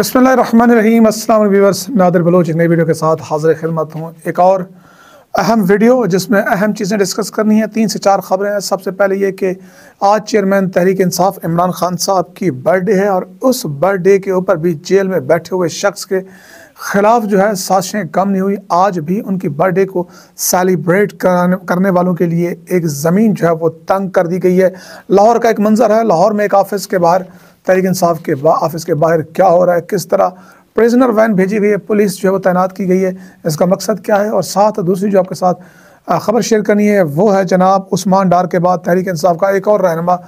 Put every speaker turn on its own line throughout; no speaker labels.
बसमीम असल व्यवर्स नादर बलोच नई वीडियो के साथ हाजिर खिदमत हूँ एक और अहम वीडियो जिसमें अहम चीज़ें डिस्कस करनी है तीन से चार खबरें हैं सबसे पहले ये कि आज चेयरमैन तहरीक इंसाफ इमरान खान साहब की बर्थडे है और उस बर्थडे के ऊपर भी जेल में बैठे हुए शख्स के ख़िलाफ़ जो है साजिशें कम नहीं हुई आज भी उनकी बर्थडे को सेलिब्रेट करने वालों के लिए एक ज़मीन जो है वो तंग कर दी गई है लाहौर का एक मंज़र है लाहौर में एक ऑफिस के बाहर तहरीक इंसाफ के ऑफिस के बाहर क्या हो रहा है किस तरह प्रिजनर वैन भेजी गई है पुलिस जो है वो तैनात की गई है इसका मकसद क्या है और साथ दूसरी जो आपके साथ ख़बर शेयर करनी है वो है जनाब उस्मान डार के बाद तहरीक इंसाफ का एक और रहनमा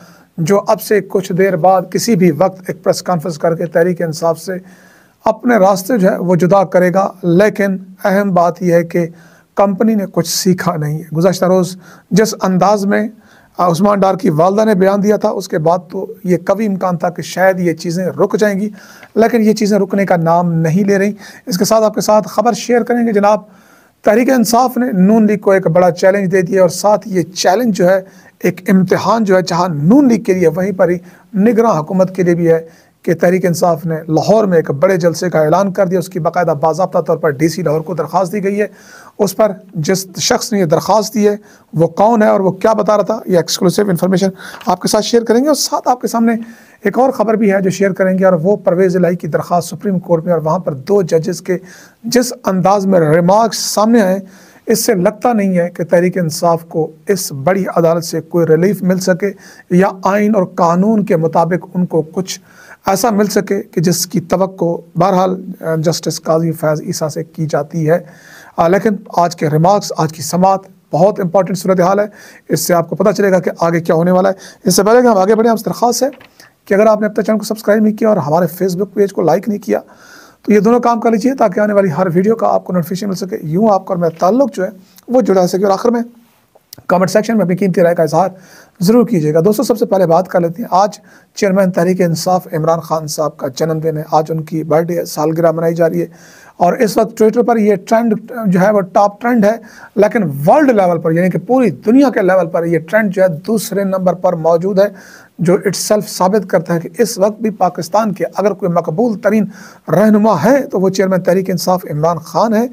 जो अब से कुछ देर बाद किसी भी वक्त एक प्रेस कॉन्फ्रेंस करके तहरीक इंसाफ से अपने रास्ते जो है वो जुदा करेगा लेकिन अहम बात यह है कि कंपनी ने कुछ सीखा नहीं है गुजशत रोज़ जिस अंदाज में उस्मान डार की वालदा ने बयान दिया था उसके बाद तो ये कभी इम्कान था कि शायद ये चीज़ें रुक जाएंगी लेकिन ये चीज़ें रुकने का नाम नहीं ले रही इसके साथ आपके साथ ख़बर शेयर करेंगे जनाब तहरीक इंसाफ ने नून लीग को एक बड़ा चैलेंज दे दिया और साथ ये चैलेंज जो है एक इम्तहान जो है जहाँ नून लीग के लिए वहीं पर ही निगरान हुकूमत के लिए भी है कि तहरीक इंसाफ ने लाहौर में एक बड़े जलसे का ऐलान कर दिया उसकी बाकायदा बाबा तौर पर डी सी लाहौर को दरख्वास्त दी गई है उस पर जिस शख्स ने यह दरख्वास्त दी है वो कौन है और वो क्या बता रहा था यह एक्सक्लूसिव इन्फॉर्मेशन आपके साथ शेयर करेंगे और साथ आपके सामने एक और ख़बर भी है जो शेयर करेंगे और वो परवेज़ इलाही की दरख्वास्त सुप्रीम कोर्ट में और वहाँ पर दो जजेस के जिस अंदाज में रिमार्क्स सामने आए इससे लगता नहीं है कि तहरीक इंसाफ को इस बड़ी अदालत से कोई रिलीफ मिल सके या आइन और कानून के मुताबिक उनको कुछ ऐसा मिल सके कि जिसकी तो बहरहाल जस्टिस काजी फैज़ ईसा से की जाती है लेकिन आज के रिमार्क्स आज की समात बहुत इंपॉर्टेंट सूरत हाल है इससे आपको पता चलेगा कि आगे क्या होने वाला है इससे पहले कि हम आगे बढ़ें आपसे दरख्वास्त है कि अगर आपने अपने चैनल को सब्सक्राइब नहीं किया और हमारे फेसबुक पेज को लाइक नहीं किया तो ये दोनों काम कर लीजिए ताकि आने वाली हर वीडियो का आपको नोटिफिकेशन मिल सके यूँ आपका और मेरा ताल्लुक जो है वो जुड़ा सके और आखिर में कमेंट सेक्शन में अपनी कीमती राय का इजहार ज़रूर कीजिएगा दोस्तों सबसे पहले बात कर लेते हैं आज चेयरमैन तहरीक इंसाफ इमरान खान साहब का जन्मदिन है आज उनकी बर्थडे सालगिरह मनाई जा रही है और इस वक्त ट्विटर पर यह ट्रेंड जो है वो टॉप ट्रेंड है लेकिन वर्ल्ड लेवल पर यानी कि पूरी दुनिया के लेवल पर यह ट्रेंड जो है दूसरे नंबर पर मौजूद है जो सेल्फ साबित करता है कि इस वक्त भी पाकिस्तान के अगर कोई मकबूल तरीन रहनुमा है तो वो चेयरमैन तहरीक इंसाफ इमरान खान है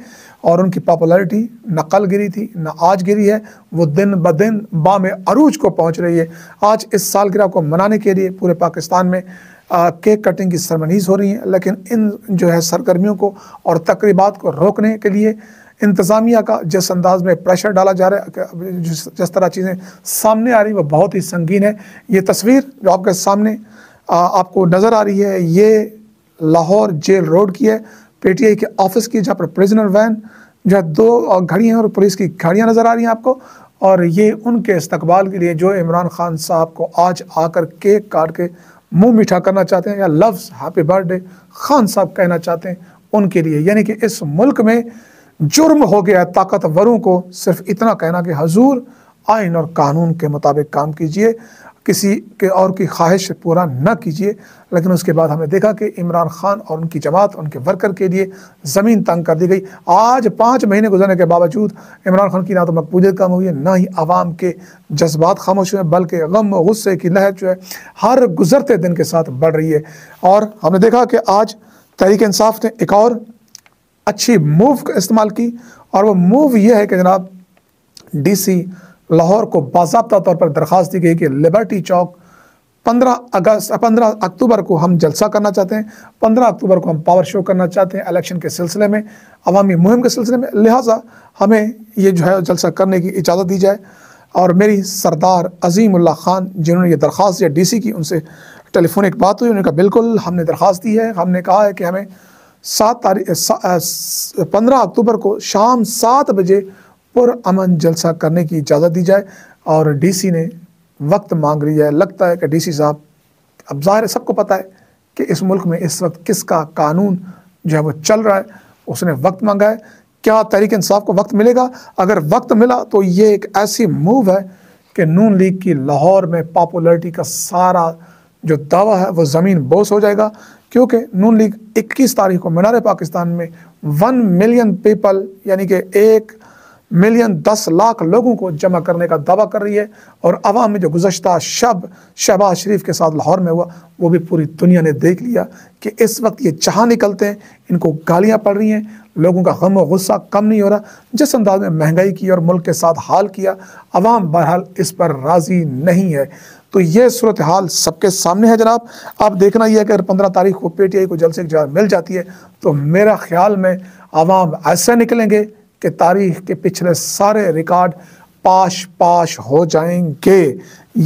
और उनकी पॉपुलरिटी न कल गिरी थी न आज गिरी है वो दिन ब दिन बाम अरूज को पहुँच रही है आज इस सालगिरह को मनाने के लिए पूरे पाकिस्तान में केक कटिंग की सरमनीज हो रही हैं लेकिन इन जो है सरगर्मियों को और तकरीबा को रोकने के लिए इंतज़ामिया का जिस अंदाज में प्रेशर डाला जा रहा है जिस जिस तरह चीज़ें सामने आ रही वह बहुत ही संगीन है ये तस्वीर जो आपके सामने आ, आपको नज़र आ रही है ये लाहौर जेल रोड की है पीटीआई के ऑफिस की जहाँ पर प्रिजनर वैन जो है दो घड़ियाँ और पुलिस की घड़ियाँ नज़र आ रही हैं आपको और ये उनके इस्तकबाल के लिए जो इमरान खान साहब को आज आकर केक काट के मुंह मीठा करना चाहते हैं या लफ्ज़ हैप्पी बर्थडे खान साहब कहना चाहते हैं उनके लिए यानी कि इस मुल्क में जुर्म हो गया ताकतवरों को सिर्फ इतना कहना कि हजूर आइन और कानून के मुताबिक काम कीजिए किसी के और की ख्वाहिश पूरा न कीजिए लेकिन उसके बाद हमने देखा कि इमरान खान और उनकी जमात उनके वर्कर के लिए ज़मीन तंग कर दी गई आज पाँच महीने गुजरने के बावजूद इमरान खान की ना तो मकबूलियत कम हुई है ना ही आवाम के जज्बात खामोश हुए बल्कि गम गुस्से की लहर जो है हर गुजरते दिन के साथ बढ़ रही है और हमने देखा कि आज तहरीक इंसाफ ने एक और अच्छी मूव का इस्तेमाल की और वह मूव यह है कि जनाब डी सी लाहौर को बाबा तौर पर दरख्वास्त दी गई कि लिबर्टी चौक पंद्रह अगस्त पंद्रह अक्टूबर को हम जलसा करना चाहते हैं पंद्रह अक्टूबर को हम पावर शो करना चाहते हैं इलेक्शन के सिलसिले में अवामी मुहिम के सिलसिले में लिहाजा हमें ये जो है जलसा करने की इजाज़त दी जाए और मेरी सरदार अजीमुल्ला ख़ान जिन्होंने ये दरख्वास्त या सी की उनसे टेलीफोनिक बात हुई उन्होंने कहा बिल्कुल हमने दरख्वास्त दी है हमने कहा है कि हमें सात तारीख पंद्रह अक्टूबर को शाम सात बजे अमन जलसा करने की इजाज़त दी जाए और डीसी ने वक्त मांग लिया है लगता है कि डीसी साहब अब ज़ाहिर है सबको पता है कि इस मुल्क में इस वक्त किसका कानून जो है वो चल रहा है उसने वक्त मांगा है क्या तहरीक इंसाफ को वक्त मिलेगा अगर वक्त मिला तो ये एक ऐसी मूव है कि नून लीग की लाहौर में पॉपुलरिटी का सारा जो दावा है वो ज़मीन बोस हो जाएगा क्योंकि नून लीग 21 तारीख को मीनार पाकिस्तान में वन मिलियन पीपल यानी कि एक मिलियन दस लाख लोगों को जमा करने का दावा कर रही है और अवाम में जो गुजशत शब शहबाज शरीफ के साथ लाहौर में हुआ वो भी पूरी दुनिया ने देख लिया कि इस वक्त ये चाह निकलते हैं इनको गालियाँ पड़ रही हैं लोगों का गम व गुस्सा कम नहीं हो रहा जिस अंदाज में महंगाई की और मुल्क के साथ हाल किया आवाम बहरहाल इस पर राज़ी नहीं है तो ये सूरत हाल सबके सामने है जनाब आप देखना यह अगर पंद्रह तारीख को पे टी आई को जल्द से जल्द मिल जाती है तो मेरा ख्याल में आवाम ऐसे निकलेंगे कि तारीख़ के पिछले सारे रिकॉर्ड पाश पाश हो जाएंगे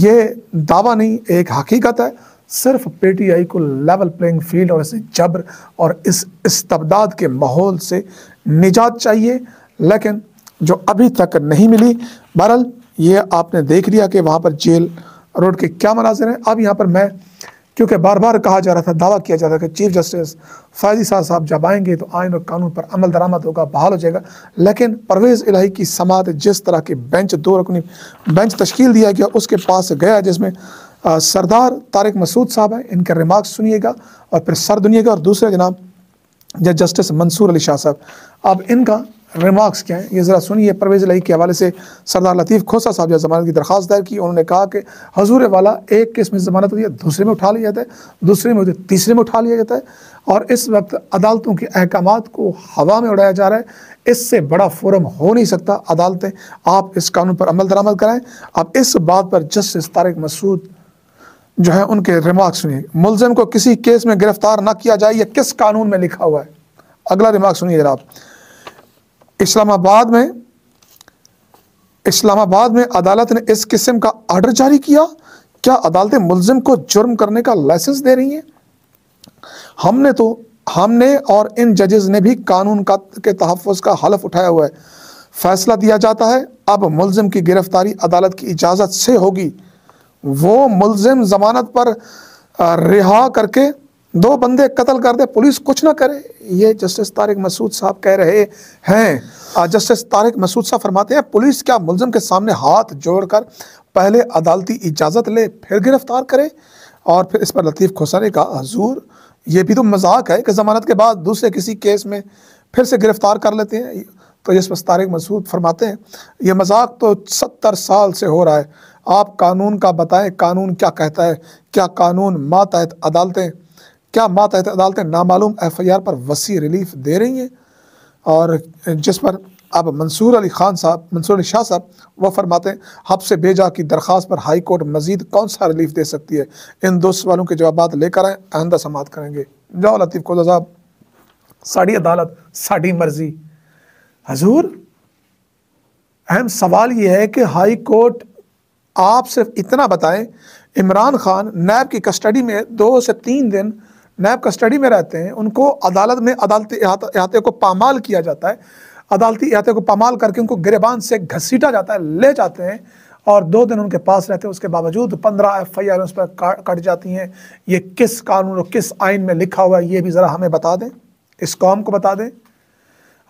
ये दावा नहीं एक हकीकत है सिर्फ पीटीआई को लेवल प्लेइंग फील्ड और इस जबर और इस इस्तबदाद के माहौल से निजात चाहिए लेकिन जो अभी तक नहीं मिली बहरल ये आपने देख लिया कि वहाँ पर जेल रोड के क्या मनाजिर हैं अब यहाँ पर मैं क्योंकि बार बार कहा जा रहा था दावा किया जा रहा था कि चीफ जस्टिस फैजी साहब साहब जब आएंगे तो आयन और कानून पर अमल दरामद होगा बहाल हो जाएगा लेकिन परवेज़ इलाही की समात जिस तरह की बेंच दो रकनी बेंच तश्कील दिया गया उसके पास गया जिसमें सरदार तारिक मसूद साहब हैं इनके रिमार्क सुनिएगा और फिर सर दुनिएगा और दूसरे जनाब जज जस्टिस मंसूर अली शाह साहब अब इनका रिमार्क्स क्या हैं ये ज़रा सुनिए परवेज़ लही के हवाले से सरदार लतीफ़ खोसा साहब जो जमानत की दरख्वास्त दायर की उन्होंने कहा कि हजूर वाला एक केस में जमानत होती है दूसरे में उठा लिया जाता है दूसरे में होती है तीसरे में उठा लिया जाता है और इस वक्त अदालतों के अहकाम को हवा में उड़ाया जा रहा है इससे बड़ा फोरम हो नहीं सकता अदालतें आप इस कानून पर अमल दरामद कराएँ अब इस बात पर जस्टिस तारक मसूद जो है उनके रिमार्क सुनिए मुलजम को किसी केस में गिरफ्तार ना किया जाए यह किस कानून में लिखा हुआ है अगला रिमार्क सुनिए आप इस्लामाबाद में इस्लामाबाद में अदालत ने इस किस्म का आर्डर जारी किया क्या अदालतें मुलजिम को जुर्म करने का लाइसेंस दे रही हैं हमने तो हमने और इन जजेस ने भी कानून का के तहफ़ का हलफ उठाया हुआ है फैसला दिया जाता है अब मुलजिम की गिरफ्तारी अदालत की इजाज़त से होगी वो मुलजिम जमानत पर रिहा करके दो बंदे कत्ल कर दे पुलिस कुछ ना करे ये जस्टिस तारिक मसूद साहब कह रहे हैं जस्टिस तारिक मसूद साहब फरमाते हैं पुलिस क्या मुलजम के सामने हाथ जोड़कर पहले अदालती इजाज़त ले फिर गिरफ्तार करे और फिर इस पर लतीफ़ खुसारे का हजूर ये भी तो मजाक है कि ज़मानत के बाद दूसरे किसी केस में फिर से गिरफ़्तार कर लेते हैं तो यशमस तारिक मसूद फरमाते हैं ये मजाक तो सत्तर साल से हो रहा है आप कानून का बताएं कानून क्या कहता है क्या कानून मातहत अदालतें क्या बात तो अदालतें नामालूम एफ आई आर पर वसी रिलीफ दे रही हैं और जिस पर अब मंसूर अली खान साहब मंसूर अली शाह साहब वह फरमाते हैं हब से भेजा की दरख्वास्त पर हाई कोर्ट मजीद कौन सा रिलीफ दे सकती है इन दो सवालों के जवाब लेकर आएँ आहंदा समात करेंगे जाओ लतीफ़ कोजा साहब साड़ी अदालत साड़ी मर्जी हजूर अहम सवाल यह है कि हाई कोर्ट आप सिर्फ इतना बताएं इमरान खान नैब की कस्टडी में दो से तीन दिन नैब कस्टडी में रहते हैं उनको अदालत में अदालती अहाते को पामाल किया जाता है अदालती अहाते को पामाल करके उनको गिरबान से घसीटा जाता है ले जाते हैं और दो दिन उनके पास रहते हैं उसके बावजूद पंद्रह एफ आई आर उस पर कट जाती हैं ये किस कानून और किस आइन में लिखा हुआ है ये भी ज़रा हमें बता दें इस कौम को बता दें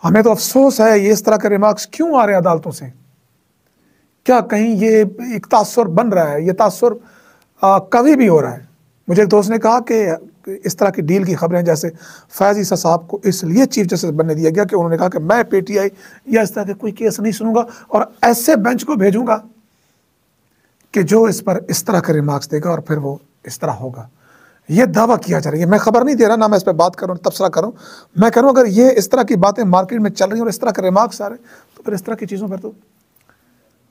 हमें तो अफसोस है ये इस तरह के रिमार्क्स क्यों आ रहे हैं अदालतों से क्या कहीं ये एक तासर बन रहा है ये तासर कभी भी हो रहा है मुझे एक दोस्त ने कहा कि इस तरह की डील की खबरें जैसे फैजी ईसा साहब को इसलिए चीफ जस्टिस बनने दिया गया कि उन्होंने कहा कि मैं पीटीआई या इस तरह के कोई केस नहीं सुनूंगा और ऐसे बेंच को भेजूंगा कि जो इस पर इस तरह के रिमार्क्स देगा और फिर वो इस तरह होगा ये दावा किया जा रहा है मैं खबर नहीं दे रहा ना मैं इस पर बात करूँ तबसरा करूँ मैं करूँ अगर ये इस तरह की बातें मार्केट में चल रही हैं और इस तरह के रिमार्क्स आ रहे तो फिर इस तरह की चीज़ों पर तो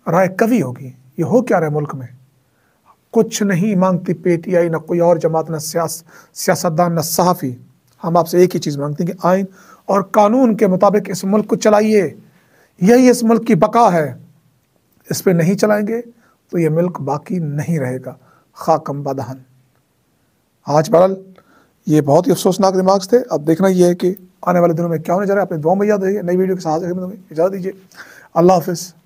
राय कवि होगी ये हो क्या रहा है मुल्क में कुछ नहीं मांगती टी आई ना कोई और जमात ना सियासतदान ना सहाफ़ी हम आपसे एक ही चीज़ मांगते हैं कि आइन और कानून के मुताबिक इस मुल्क को चलाइए यही इस मुल्क की बका है इस पर नहीं चलाएंगे तो ये मुल्क बाकी नहीं रहेगा खाकम बदहन आज बहरल ये बहुत ही अफसोसनाक रिमार्क्स थे अब देखना ये है कि आने वाले दिनों में क्या होने जा रहा है अपने दो में याद रहिए नई वीडियो के साथ इजाज़त दीजिए अल्लाह हाफिज़